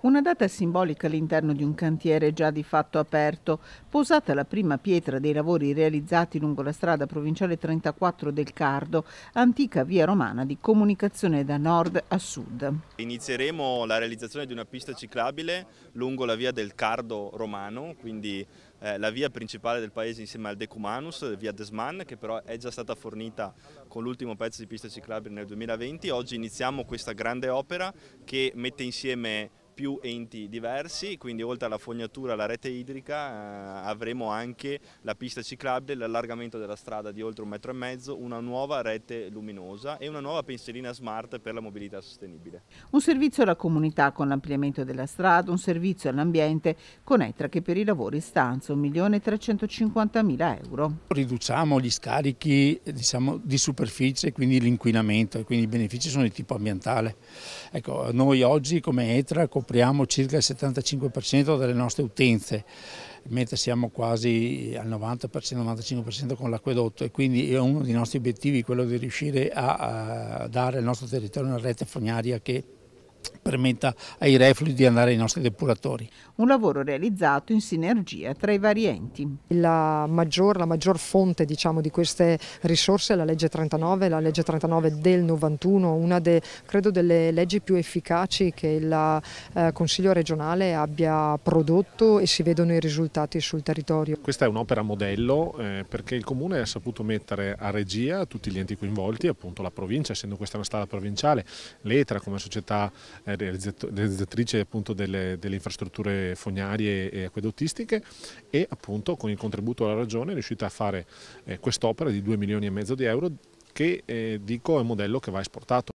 Una data simbolica all'interno di un cantiere già di fatto aperto, posata la prima pietra dei lavori realizzati lungo la strada provinciale 34 del Cardo, antica via romana di comunicazione da nord a sud. Inizieremo la realizzazione di una pista ciclabile lungo la via del Cardo romano, quindi eh, la via principale del paese insieme al Decumanus, via Desman, che però è già stata fornita con l'ultimo pezzo di pista ciclabile nel 2020. Oggi iniziamo questa grande opera che mette insieme più enti diversi, quindi oltre alla fognatura e alla rete idrica eh, avremo anche la pista ciclabile, l'allargamento della strada di oltre un metro e mezzo, una nuova rete luminosa e una nuova pensilina smart per la mobilità sostenibile. Un servizio alla comunità con l'ampliamento della strada, un servizio all'ambiente con ETRA che per i lavori stanza 1.350.000 euro. Riduciamo gli scarichi diciamo, di superficie, quindi l'inquinamento e quindi i benefici sono di tipo ambientale. Ecco, noi oggi come ETRA, copriamo circa il 75% delle nostre utenze mentre siamo quasi al 90-95% con l'acquedotto e quindi è uno dei nostri obiettivi quello di riuscire a dare al nostro territorio una rete fognaria che permetta ai reflui di andare ai nostri depuratori. Un lavoro realizzato in sinergia tra i vari enti. La maggior, la maggior fonte diciamo, di queste risorse è la legge 39, la legge 39 del 91, una de, credo delle leggi più efficaci che il eh, Consiglio regionale abbia prodotto e si vedono i risultati sul territorio. Questa è un'opera modello eh, perché il Comune ha saputo mettere a regia tutti gli enti coinvolti, appunto la provincia, essendo questa una strada provinciale, l'ETRA come società eh, realizzatrice appunto delle, delle infrastrutture fognarie e acquedottistiche e appunto con il contributo alla Regione è riuscita a fare eh, quest'opera di 2 milioni e mezzo di euro che eh, dico è un modello che va esportato.